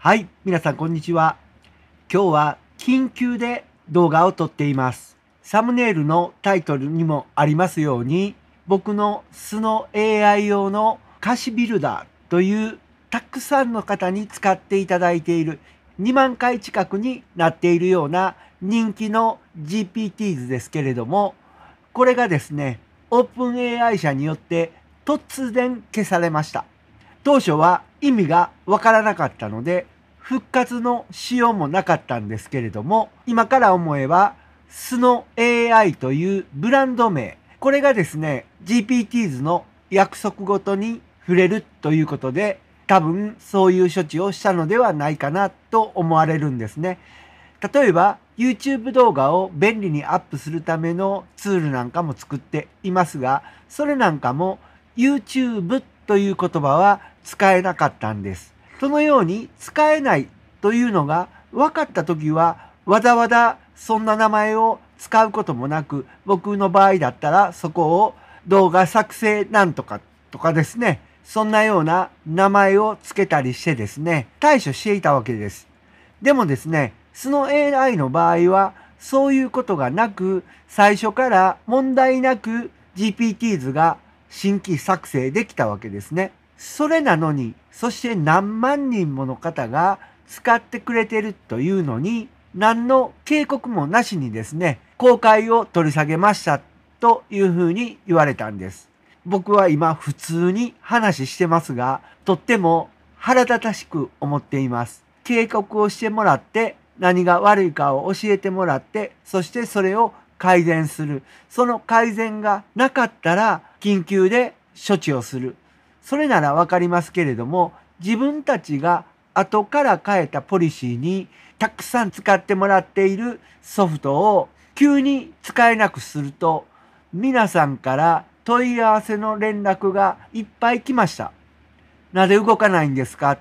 はい、皆さんこんにちは。今日は緊急で動画を撮っています。サムネイルのタイトルにもありますように、僕の素の AI 用の歌詞ビルダーというたくさんの方に使っていただいている2万回近くになっているような人気の g p t 図ですけれども、これがですね、OpenAI 社によって突然消されました。当初は意味がわからなかったので、復活のしようもなかったんですけれども、今から思えば、o w AI というブランド名、これがですね、GPTs の約束ごとに触れるということで、多分そういう処置をしたのではないかなと思われるんですね。例えば YouTube 動画を便利にアップするためのツールなんかも作っていますが、それなんかも YouTube という言葉は使えなかったんです。そのように使えないというのが分かった時はわざわざそんな名前を使うこともなく僕の場合だったらそこを動画作成なんとかとかですねそんなような名前を付けたりしてですね対処していたわけです。でもですねその AI の場合はそういうことがなく最初から問題なく GPT 図が新規作成できたわけですね。それなのに、そして何万人もの方が使ってくれてるというのに、何の警告もなしにですね、公開を取り下げましたというふうに言われたんです。僕は今普通に話してますが、とっても腹立たしく思っています。警告をしてもらって、何が悪いかを教えてもらって、そしてそれを改善する。その改善がなかったら、緊急で処置をする。それならわかりますけれども、自分たちが後から変えたポリシーにたくさん使ってもらっているソフトを急に使えなくすると、皆さんから問い合わせの連絡がいっぱい来ました。なぜ動かないんですか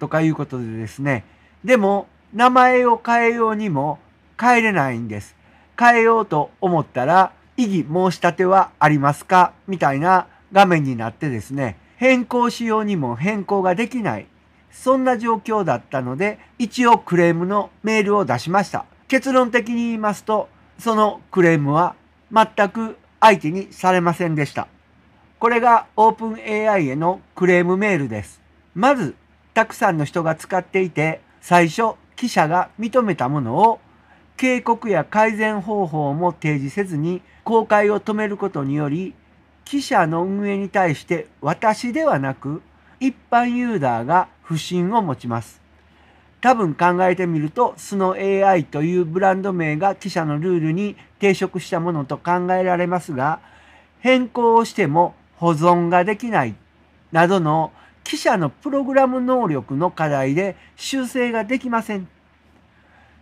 とかいうことでですね。でも、名前を変えようにも変えれないんです。変えようと思ったら、異議申し立てはありますかみたいな画面になってですね。変更しようにも変更ができない。そんな状況だったので、一応クレームのメールを出しました。結論的に言いますと、そのクレームは全く相手にされませんでした。これが OpenAI へのクレームメールです。まず、たくさんの人が使っていて、最初、記者が認めたものを、警告や改善方法も提示せずに公開を止めることにより、記者の運営に対して私ではなく一般ユーザーが不信を持ちます。多分考えてみると、スノ AI というブランド名が記者のルールに抵触したものと考えられますが、変更をしても保存ができないなどの記者のプログラム能力の課題で修正ができません。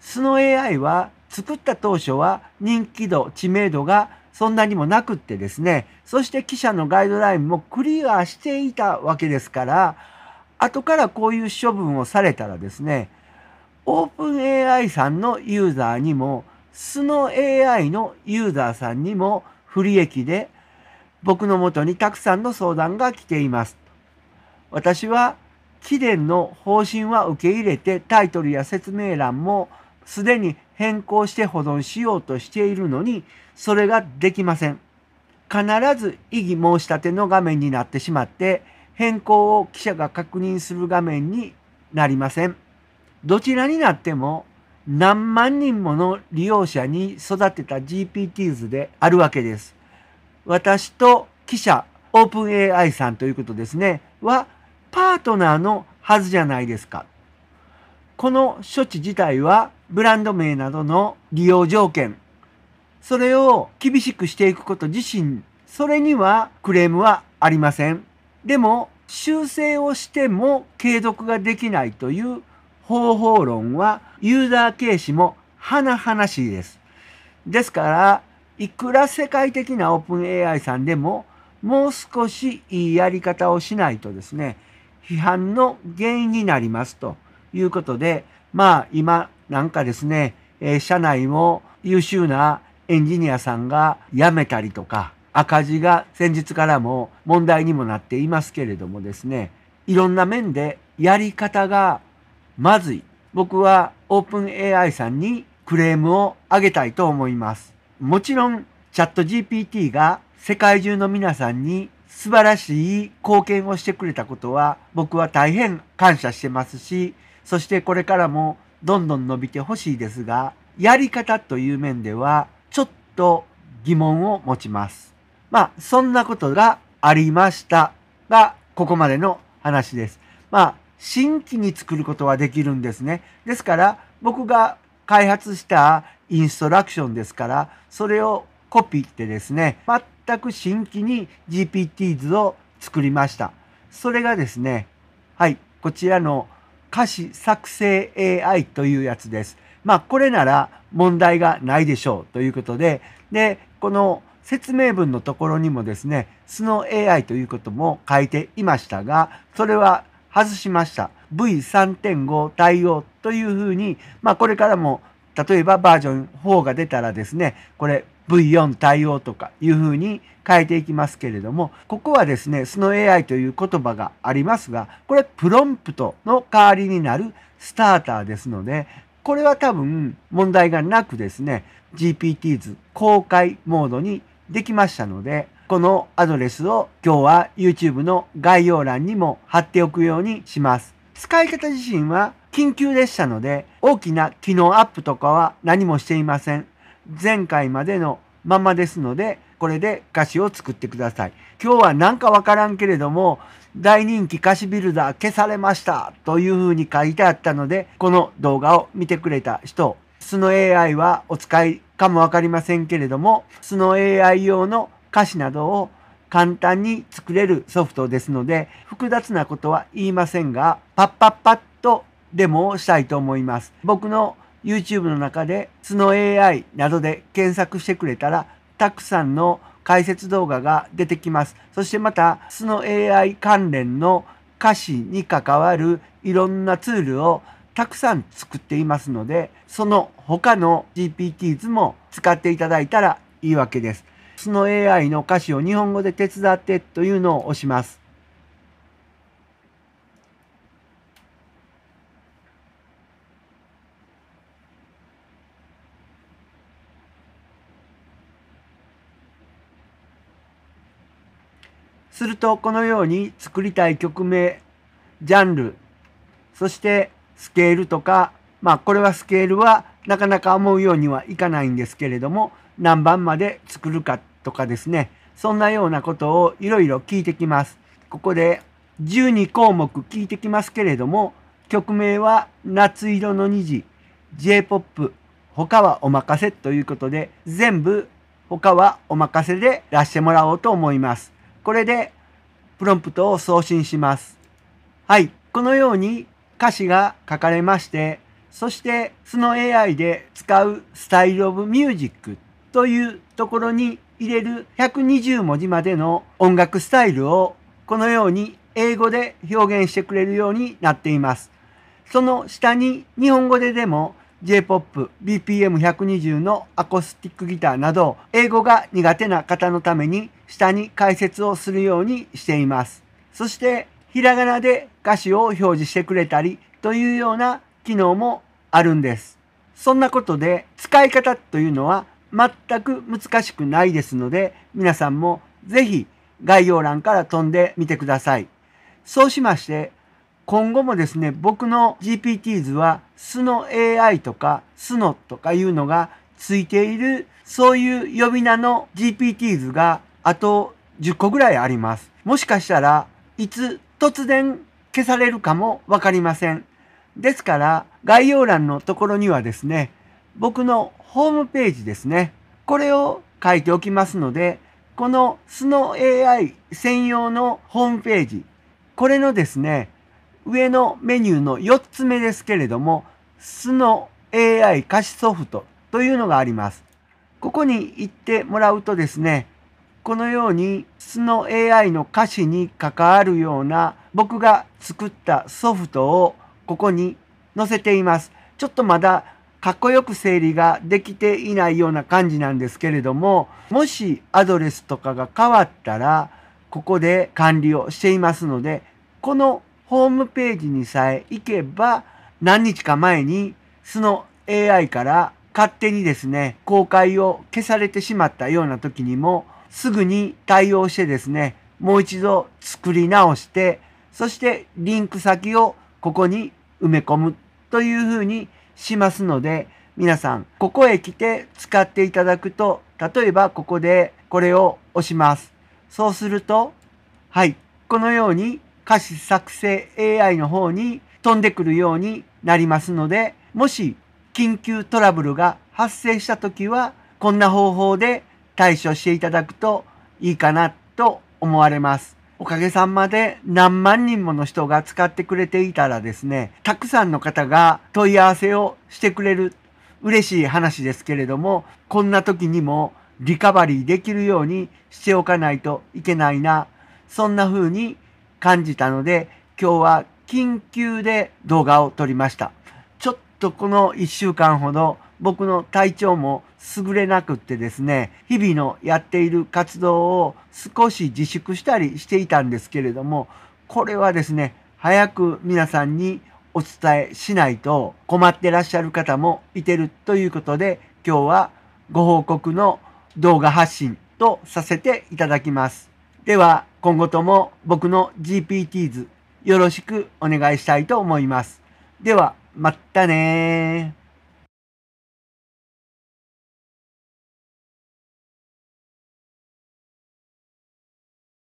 スノ AI は作った当初は人気度、知名度がそんなにもなくってですね、そして記者のガイドラインもクリアしていたわけですから、後からこういう処分をされたらですね、オープン AI さんのユーザーにも、素の AI のユーザーさんにも不利益で、僕のもとにたくさんの相談が来ています。私は、貴殿の方針は受け入れてタイトルや説明欄もすでに変更して保存しようとしているのに、それができません。必ず異議申し立ての画面になってしまって、変更を記者が確認する画面になりません。どちらになっても、何万人もの利用者に育てた GPT 図であるわけです。私と記者、OpenAI さんということですね、はパートナーのはずじゃないですか。この処置自体はブランド名などの利用条件、それを厳しくしていくこと自身、それにはクレームはありません。でも、修正をしても継続ができないという方法論はユーザー軽視も甚々しいです。ですから、いくら世界的なオープン AI さんでも、もう少しいいやり方をしないとですね、批判の原因になりますということで、まあ今なんかですね、えー、社内も優秀なエンジニアさんが辞めたりとか、赤字が先日からも問題にもなっていますけれどもですね、いろんな面でやり方がまずい。僕は OpenAI さんにクレームをあげたいと思います。もちろん、チャット GPT が世界中の皆さんに素晴らしい貢献をしてくれたことは僕は大変感謝してますし、そしてこれからもどんどん伸びてほしいですが、やり方という面ではちょっと疑問を持ちます。まあ、そんなことがありましたが、ここまでの話です。まあ、新規に作ることはできるんですね。ですから、僕が開発したインストラクションですから、それをコピーってですね、全く新規に g p t 図を作りました。それがですね、はい、こちらの歌詞作成 AI というやつです。まあ、これなら問題がないでしょうということで、で、この説明文のところにもですね、スノ AI ということも書いていましたが、それは外しました。V3.5 対応というふうに、まあ、これからも例えばバージョン4が出たらですね、これ V4 対応とかいうふうに変えていきますけれども、ここはですね、Snow AI という言葉がありますが、これプロンプトの代わりになるスターターですので、これは多分問題がなくですね、g p t 図公開モードにできましたので、このアドレスを今日は YouTube の概要欄にも貼っておくようにします。使い方自身は緊急でしたので、大きな機能アップとかは何もしていません。前回までのままですので、これで歌詞を作ってください。今日はなんかわからんけれども、大人気歌詞ビルダー消されましたというふうに書いてあったので、この動画を見てくれた人、素の AI はお使いかもわかりませんけれども、素の AI 用の歌詞などを簡単に作れるソフトですので、複雑なことは言いませんが、パッパッパッとデモをしたいと思います。僕の YouTube の中で「w AI」などで検索してくれたらたくさんの解説動画が出てきます。そしてまた w AI 関連の歌詞に関わるいろんなツールをたくさん作っていますのでその他の GPTs も使っていただいたらいいわけです。o の AI の歌詞を日本語で手伝ってというのを押します。するとこのように作りたい曲名、ジャンル、そしてスケールとか、まあこれはスケールはなかなか思うようにはいかないんですけれども、何番まで作るかとかですね、そんなようなことをいろいろ聞いてきます。ここで12項目聞いてきますけれども、曲名は夏色の虹、J-POP、他はお任せということで、全部他はお任せで出してもらおうと思います。これでプロンプトを送信します。はい。このように歌詞が書かれまして、そしてその AI で使うスタイルオブミュージックというところに入れる120文字までの音楽スタイルをこのように英語で表現してくれるようになっています。その下に日本語ででも J-POP、BPM120 のアコースティックギターなど、英語が苦手な方のために下に解説をするようにしています。そして、ひらがなで歌詞を表示してくれたりというような機能もあるんです。そんなことで、使い方というのは全く難しくないですので、皆さんもぜひ概要欄から飛んでみてください。そうしまして、今後もですね、僕の GPT 図は素の AI とか素のとかいうのがついている、そういう呼び名の GPT 図があと10個ぐらいあります。もしかしたらいつ突然消されるかもわかりません。ですから概要欄のところにはですね、僕のホームページですね。これを書いておきますので、このスノ AI 専用のホームページ、これのですね、上のメニューの4つ目ですけれども、スの AI 歌詞ソフトというのがあります。ここに行ってもらうとですね、このようにスの AI の歌詞に関わるような僕が作ったソフトをここに載せています。ちょっとまだかっこよく整理ができていないような感じなんですけれども、もしアドレスとかが変わったら、ここで管理をしていますので、このホームページにさえ行けば、何日か前に、その AI から勝手にですね、公開を消されてしまったような時にも、すぐに対応してですね、もう一度作り直して、そしてリンク先をここに埋め込むというふうにしますので、皆さん、ここへ来て使っていただくと、例えばここでこれを押します。そうすると、はい、このように歌詞作成 AI の方に飛んでくるようになりますので、もし緊急トラブルが発生した時は、こんな方法で対処していただくといいかなと思われます。おかげさまで何万人もの人が使ってくれていたらですね、たくさんの方が問い合わせをしてくれる嬉しい話ですけれども、こんな時にもリカバリーできるようにしておかないといけないな、そんな風に感じたので、今日は緊急で動画を撮りました。ちょっとこの1週間ほど僕の体調も優れなくってですね、日々のやっている活動を少し自粛したりしていたんですけれども、これはですね、早く皆さんにお伝えしないと困ってらっしゃる方もいてるということで、今日はご報告の動画発信とさせていただきます。では、今後とも僕の GPTs よろしくお願いしたいと思います。では、またね